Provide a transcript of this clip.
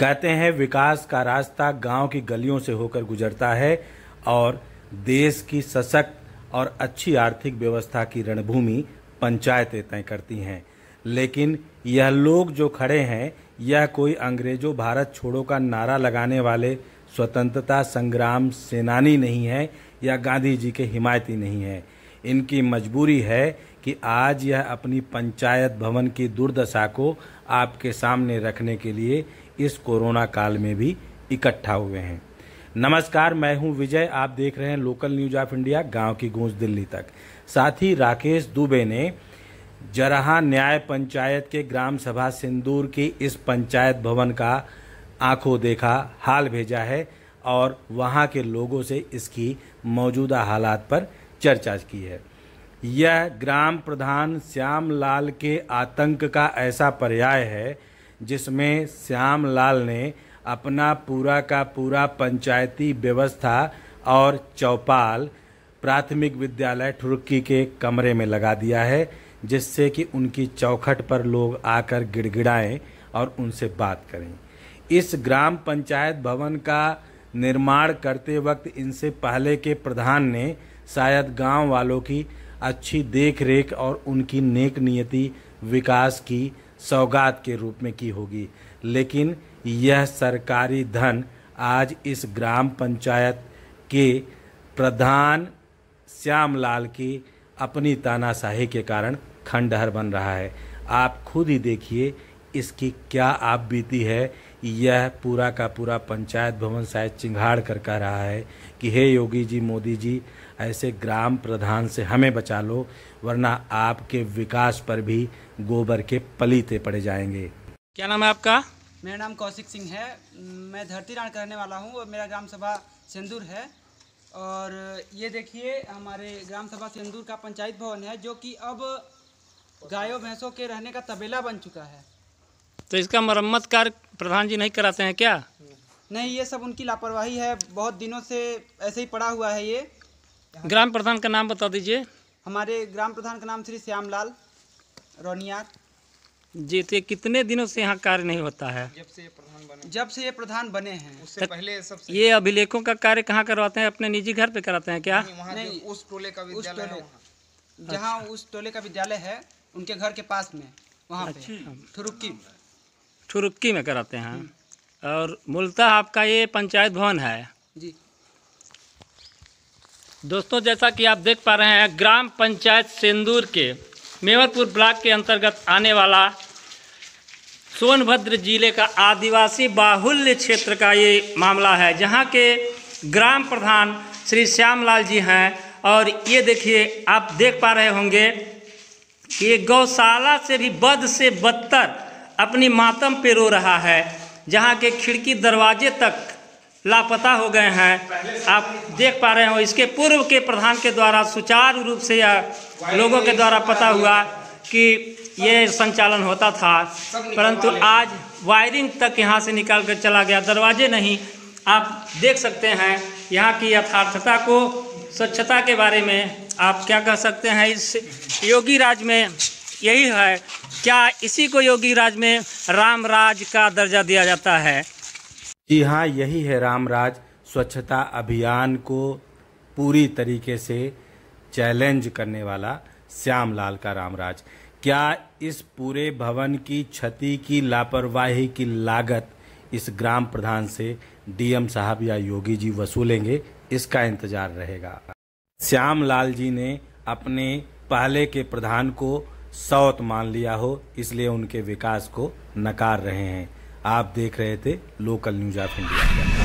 कहते हैं विकास का रास्ता गांव की गलियों से होकर गुजरता है और देश की सशक्त और अच्छी आर्थिक व्यवस्था की रणभूमि पंचायतें तय करती हैं लेकिन यह लोग जो खड़े हैं यह कोई अंग्रेजों भारत छोड़ो का नारा लगाने वाले स्वतंत्रता संग्राम सेनानी नहीं है या गांधी जी के हिमायती नहीं है इनकी मजबूरी है कि आज यह अपनी पंचायत भवन की दुर्दशा को आपके सामने रखने के लिए इस कोरोना काल में भी इकट्ठा हुए हैं नमस्कार मैं हूं विजय आप देख रहे हैं लोकल न्यूज ऑफ इंडिया गांव की गूंज दिल्ली तक साथ ही राकेश दुबे ने जरहा न्याय पंचायत के ग्राम सभा सिंदूर की इस पंचायत भवन का आंखों देखा हाल भेजा है और वहां के लोगों से इसकी मौजूदा हालात पर चर्चा की है यह ग्राम प्रधान श्याम लाल के आतंक का ऐसा पर्याय है जिसमें श्याम लाल ने अपना पूरा का पूरा पंचायती व्यवस्था और चौपाल प्राथमिक विद्यालय ठुरक्की के कमरे में लगा दिया है जिससे कि उनकी चौखट पर लोग आकर गिड़गिड़ाएं और उनसे बात करें इस ग्राम पंचायत भवन का निर्माण करते वक्त इनसे पहले के प्रधान ने शायद गांव वालों की अच्छी देख रेख और उनकी नेक नियति विकास की सौगात के रूप में की होगी लेकिन यह सरकारी धन आज इस ग्राम पंचायत के प्रधान श्यामलाल की अपनी तानाशाही के कारण खंडहर बन रहा है आप खुद ही देखिए इसकी क्या आप बीती है यह पूरा का पूरा पंचायत भवन शायद चिंघाड़ कर कह रहा है कि हे योगी जी मोदी जी ऐसे ग्राम प्रधान से हमें बचा लो वरना आपके विकास पर भी गोबर के पलीते पड़े जाएंगे क्या नाम है आपका मेरा नाम कौशिक सिंह है मैं धरती रान करने वाला हूँ और मेरा ग्राम सभा सिंदूर है और ये देखिए हमारे ग्राम सभा सिंदूर का पंचायत भवन है जो कि अब गायों भैंसों के रहने का तबेला बन चुका है तो इसका मरम्मत कार्य प्रधान जी नहीं कराते हैं क्या नहीं ये सब उनकी लापरवाही है बहुत दिनों से ऐसे ही पड़ा हुआ है ये ग्राम प्रधान का नाम बता दीजिए हमारे ग्राम प्रधान का नाम श्री श्याम लाल रोनियार जी तो कितने दिनों से यहाँ कार्य नहीं होता है जब से ये प्रधान बने जब से ये प्रधान बने हैं उससे पहले सब ये अभिलेखों का कार्य कहाँ करवाते हैं अपने निजी घर पे कराते हैं क्या नहीं, नहीं उस टोले का विद्यालय जहाँ उस टोले का विद्यालय है उनके घर के पास में वहाँ पे अच्छा। थुरुक्की ठुरुक्की में कराते हैं और मूलतः आपका ये पंचायत भवन है जी दोस्तों जैसा कि आप देख पा रहे हैं ग्राम पंचायत सेंदूर के मेवरपुर ब्लॉक के अंतर्गत आने वाला सोनभद्र जिले का आदिवासी बाहुल्य क्षेत्र का ये मामला है जहाँ के ग्राम प्रधान श्री श्यामलाल जी हैं और ये देखिए आप देख पा रहे होंगे कि गौशाला से भी बद से बदतर अपनी मातम पे रो रहा है जहाँ के खिड़की दरवाजे तक लापता हो गए हैं आप देख पा रहे हो इसके पूर्व के प्रधान के द्वारा सुचारू रूप से यह लोगों के द्वारा पता हुआ कि ये संचालन होता था परंतु आज वायरिंग तक यहाँ से निकाल कर चला गया दरवाजे नहीं आप देख सकते हैं यहाँ की यथार्थता को स्वच्छता के बारे में आप क्या कह सकते हैं इस योगी राज में यही है क्या इसी को योगी राज में राम राज का दर्जा दिया जाता है जी हाँ यही है राम राज स्वच्छता अभियान को पूरी तरीके से चैलेंज करने वाला श्याम लाल का राम राज क्या इस पूरे भवन की क्षति की लापरवाही की लागत इस ग्राम प्रधान से डीएम साहब या योगी जी वसूलेंगे इसका इंतजार रहेगा श्याम लाल जी ने अपने पहले के प्रधान को सौत मान लिया हो इसलिए उनके विकास को नकार रहे हैं आप देख रहे थे लोकल न्यूज ऑफ इंडिया